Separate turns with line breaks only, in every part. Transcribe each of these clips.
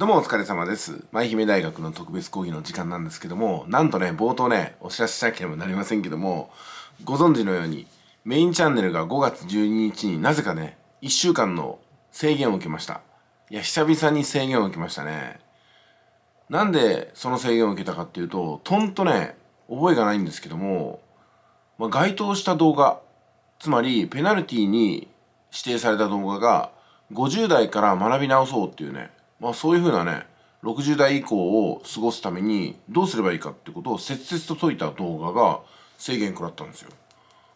どうもお疲れ様です。舞姫大学の特別講義の時間なんですけども、なんとね、冒頭ね、お知らせしなければなりませんけども、ご存知のように、メインチャンネルが5月12日になぜかね、1週間の制限を受けました。いや、久々に制限を受けましたね。なんでその制限を受けたかっていうと、とんとね、覚えがないんですけども、まあ、該当した動画、つまりペナルティに指定された動画が50代から学び直そうっていうね、まあ、そういうふうなね60代以降を過ごすためにどうすればいいかってことを切々と解いた動画が制限食らったんですよ。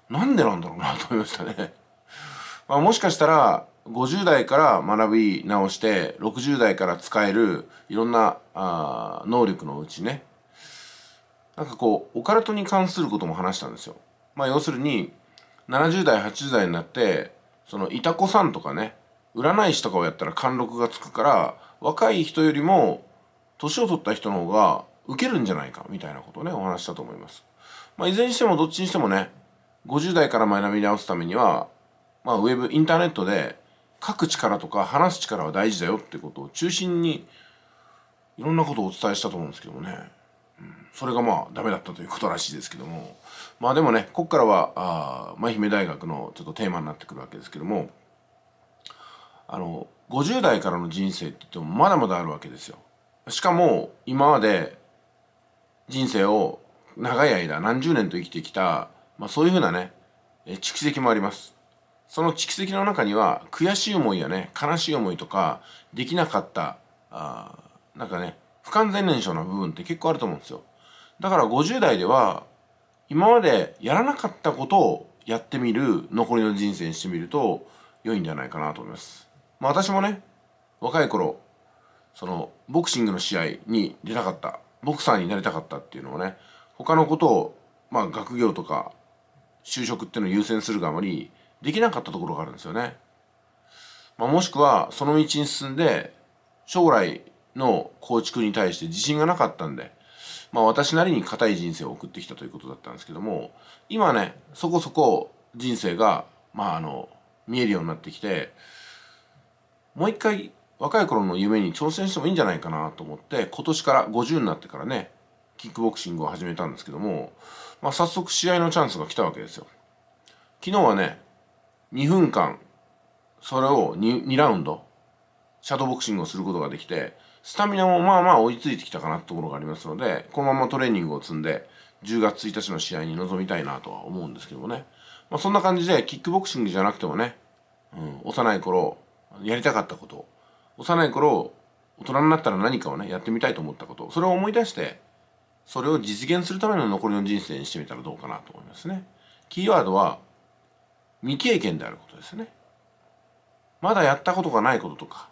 なんでなんだろうなと思いましたね。まあ、もしかしたら50代から学び直して60代から使えるいろんなあ能力のうちねなんかこうオカルトに関することも話したんですよ。まあ、要するに70代80代になってそのいた子さんとかね占い師とかをやったら貫禄がつくから若い人よりも年を取った人の方が受けるんじゃないかみたいなことをねお話したと思います。まあ、いずれにしてもどっちにしてもね50代から学び直すためには、まあ、ウェブインターネットで書く力とか話す力は大事だよってことを中心にいろんなことをお伝えしたと思うんですけどもね、うん、それがまあダメだったということらしいですけどもまあでもねこっからはあ、まあ、愛媛大学のちょっとテーマになってくるわけですけども。あの50代からの人生って言ってもまだまだあるわけですよ。しかも今まで人生を長い間何十年と生きてきた、まあ、そういうふうなね蓄積もあります。その蓄積の中には悔しい思いやね悲しい思いとかできなかったあなんかね不完全燃焼な部分って結構あると思うんですよ。だから50代では今までやらなかったことをやってみる残りの人生にしてみると良いんじゃないかなと思います。まあ、私もね若い頃そのボクシングの試合に出たかったボクサーになりたかったっていうのをね他のことを、まあ、学業とか就職っていうのを優先するがあまりできなかったところがあるんですよね。まあ、もしくはその道に進んで将来の構築に対して自信がなかったんで、まあ、私なりに固い人生を送ってきたということだったんですけども今ねそこそこ人生が、まあ、あの見えるようになってきてもう一回若い頃の夢に挑戦してもいいんじゃないかなと思って今年から50になってからねキックボクシングを始めたんですけども、まあ、早速試合のチャンスが来たわけですよ昨日はね2分間それを 2, 2ラウンドシャドーボクシングをすることができてスタミナもまあまあ追いついてきたかなってところがありますのでこのままトレーニングを積んで10月1日の試合に臨みたいなとは思うんですけどもね、まあ、そんな感じでキックボクシングじゃなくてもね、うん、幼い頃やりたかったこと幼い頃大人になったら何かをねやってみたいと思ったことそれを思い出してそれを実現するための残りの人生にしてみたらどうかなと思いますねキーワードは未経験であることですねまだやったことがないこととか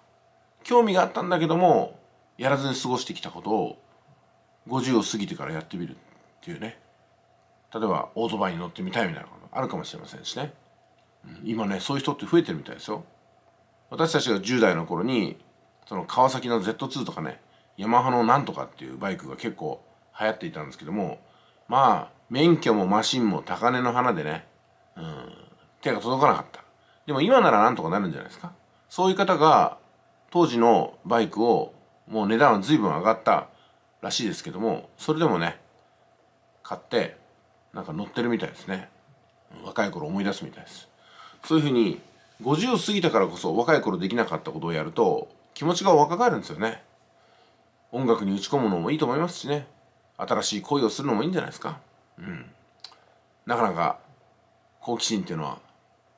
興味があったんだけどもやらずに過ごしてきたことを50を過ぎてからやってみるっていうね例えばオートバイに乗ってみたいみたいなことあるかもしれませんしね今ねそういう人って増えてるみたいですよ私たちが10代の頃にその川崎の Z2 とかねヤマハのなんとかっていうバイクが結構流行っていたんですけどもまあ免許もマシンも高値の花でね、うん、手が届かなかったでも今ならなんとかなるんじゃないですかそういう方が当時のバイクをもう値段は随分上がったらしいですけどもそれでもね買ってなんか乗ってるみたいですね若い頃思い出すみたいですそういうふうに50過ぎたからこそ若い頃できなかったことをやると気持ちが若返るんですよね音楽に打ち込むのもいいと思いますしね新しい恋をするのもいいんじゃないですかうんなかなか好奇心っていうのは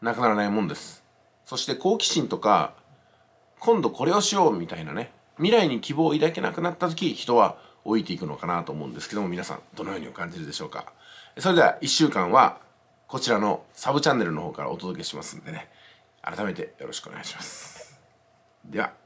なくならないもんですそして好奇心とか今度これをしようみたいなね未来に希望を抱けなくなった時人は老いていくのかなと思うんですけども皆さんどのようにお感じるでしょうかそれでは1週間はこちらのサブチャンネルの方からお届けしますんでね改めてよろしくお願いしますでは